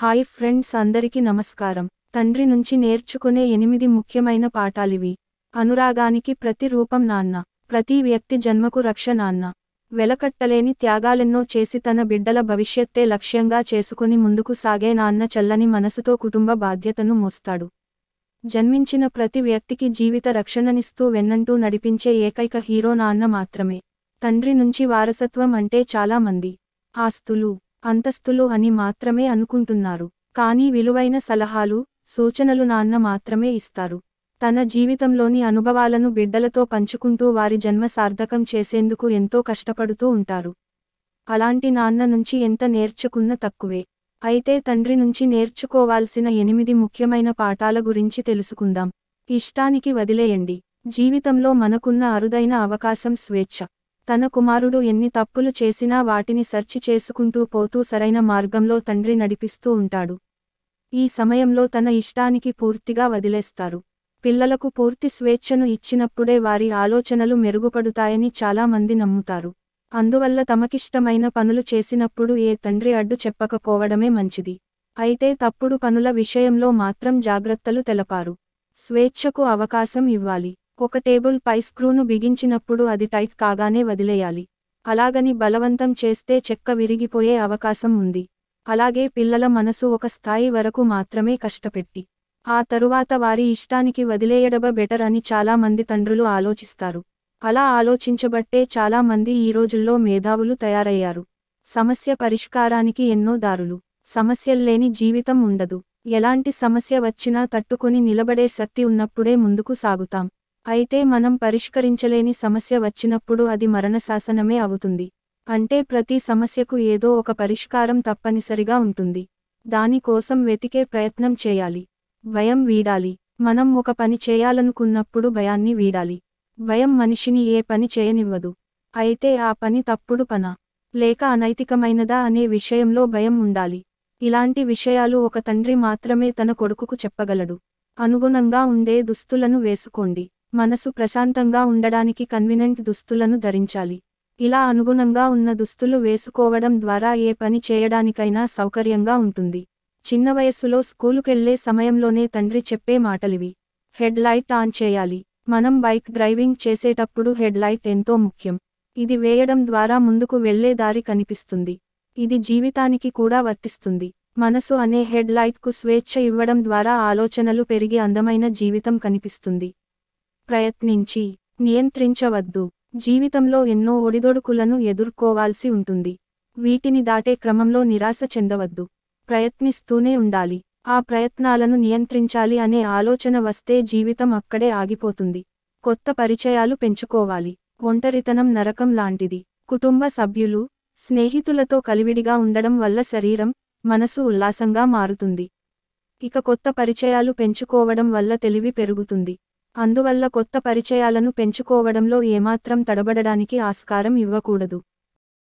hi friends అందరికీ నమస్కారం తండ్రి నుంచి నేర్చుకునే ఎనిమిది ముఖ్యమైన పాఠాలివి అనురాగానికి ప్రతి రూపం నాన్న ప్రతి వ్యక్తి జన్మకు రక్ష నాన్న వెలకట్టలేని త్యాగాలెన్నో చేసి తన బిడ్డల భవిష్యత్తే లక్ష్యంగా చేసుకుని ముందుకు సాగే నాన్న చల్లని మనసుతో కుటుంబ బాధ్యతను మోస్తాడు జన్మించిన ప్రతి వ్యక్తికి జీవిత రక్షణనిస్తూ వెన్నంటూ నడిపించే ఏకైక హీరో నాన్న మాత్రమే తండ్రి నుంచి వారసత్వం అంటే చాలామంది ఆస్తులు అంతస్తులు అని మాత్రమే అనుకుంటున్నారు కానీ విలువైన సలహాలు సూచనలు నాన్న మాత్రమే ఇస్తారు తన జీవితంలోని అనుభవాలను బిడ్డలతో పంచుకుంటూ వారి జన్మ సార్థకం చేసేందుకు ఎంతో కష్టపడుతూ ఉంటారు అలాంటి నాన్న నుంచి ఎంత నేర్చుకున్న తక్కువే అయితే తండ్రి నుంచి నేర్చుకోవాల్సిన ఎనిమిది ముఖ్యమైన పాఠాల గురించి తెలుసుకుందాం ఇష్టానికి వదిలేయండి జీవితంలో మనకున్న అరుదైన అవకాశం స్వేచ్ఛ తన కుమారుడు ఎన్ని తప్పులు చేసినా వాటిని సర్చి చేసుకుంటూ పోతూ సరైన మార్గంలో తండ్రి నడిపిస్తూ ఉంటాడు ఈ సమయంలో తన ఇష్టానికి పూర్తిగా వదిలేస్తారు పిల్లలకు పూర్తి స్వేచ్ఛను ఇచ్చినప్పుడే వారి ఆలోచనలు మెరుగుపడుతాయని చాలామంది నమ్ముతారు అందువల్ల తమకిష్టమైన పనులు చేసినప్పుడు ఏ తండ్రి అడ్డు చెప్పకపోవడమే మంచిది అయితే తప్పుడు పనుల విషయంలో మాత్రం జాగ్రత్తలు తెలపారు స్వేచ్ఛకు అవకాశం ఇవ్వాలి ఒక టేబుల్ పై స్క్రూను బిగించినప్పుడు అది టైట్ కాగానే వదిలేయాలి అలాగని బలవంతం చేస్తే చెక్క విరిగిపోయే అవకాశం ఉంది అలాగే పిల్లల మనసు ఒక స్థాయి వరకు మాత్రమే కష్టపెట్టి ఆ తరువాత వారి ఇష్టానికి వదిలేయడబ బెటర్ అని చాలా మంది తండ్రులు ఆలోచిస్తారు అలా ఆలోచించబట్టే చాలా మంది ఈ రోజుల్లో మేధావులు తయారయ్యారు సమస్య పరిష్కారానికి ఎన్నో దారులు సమస్యల్లేని జీవితం ఉండదు ఎలాంటి సమస్య వచ్చినా తట్టుకుని నిలబడే శక్తి ఉన్నప్పుడే ముందుకు సాగుతాం అయితే మనం పరిష్కరించలేని సమస్య వచ్చినప్పుడు అది మరణశాసనమే అవుతుంది అంటే ప్రతి సమస్యకు ఏదో ఒక పరిష్కారం తప్పనిసరిగా ఉంటుంది దానికోసం వెతికే ప్రయత్నం చేయాలి భయం వీడాలి మనం ఒక పని చేయాలనుకున్నప్పుడు భయాన్ని వీడాలి భయం మనిషిని ఏ పని చేయనివ్వదు అయితే ఆ పని తప్పుడు పన లేక అనైతికమైనదా అనే విషయంలో భయం ఉండాలి ఇలాంటి విషయాలు ఒక తండ్రి మాత్రమే తన కొడుకుకు చెప్పగలడు అనుగుణంగా ఉండే దుస్తులను వేసుకోండి మనసు ప్రశాంతంగా ఉండడానికి కన్వినెంట్ దుస్తులను ధరించాలి ఇలా అనుగుణంగా ఉన్న దుస్తులు వేసుకోవడం ద్వారా ఏ పని చేయడానికైనా సౌకర్యంగా ఉంటుంది చిన్న వయస్సులో స్కూలుకెళ్లే సమయంలోనే తండ్రి చెప్పే మాటలివి హెడ్ లైట్ ఆన్ చేయాలి మనం బైక్ డ్రైవింగ్ చేసేటప్పుడు హెడ్ లైట్ ఎంతో ముఖ్యం ఇది వేయడం ద్వారా ముందుకు వెళ్లే దారి కనిపిస్తుంది ఇది జీవితానికి కూడా వర్తిస్తుంది మనసు అనే హెడ్ లైట్కు స్వేచ్ఛ ఇవ్వడం ద్వారా ఆలోచనలు పెరిగి అందమైన జీవితం కనిపిస్తుంది ప్రయత్నించి నియంత్రించవద్దు జీవితంలో ఎన్నో ఒడిదొడుకులను ఎదుర్కోవాల్సి ఉంటుంది వీటిని దాటే క్రమంలో నిరాశ చెందవద్దు ప్రయత్నిస్తూనే ఉండాలి ఆ ప్రయత్నాలను నియంత్రించాలి అనే ఆలోచన వస్తే జీవితం అక్కడే ఆగిపోతుంది కొత్త పరిచయాలు పెంచుకోవాలి ఒంటరితనం నరకం లాంటిది కుటుంబ సభ్యులు స్నేహితులతో కలివిడిగా ఉండడం వల్ల శరీరం మనసు ఉల్లాసంగా మారుతుంది ఇక కొత్త పరిచయాలు పెంచుకోవడం వల్ల తెలివి పెరుగుతుంది అందువల్ల కొత్త పరిచయాలను పెంచుకోవడంలో ఏమాత్రం తడబడడానికి ఆస్కారం ఇవ్వకూడదు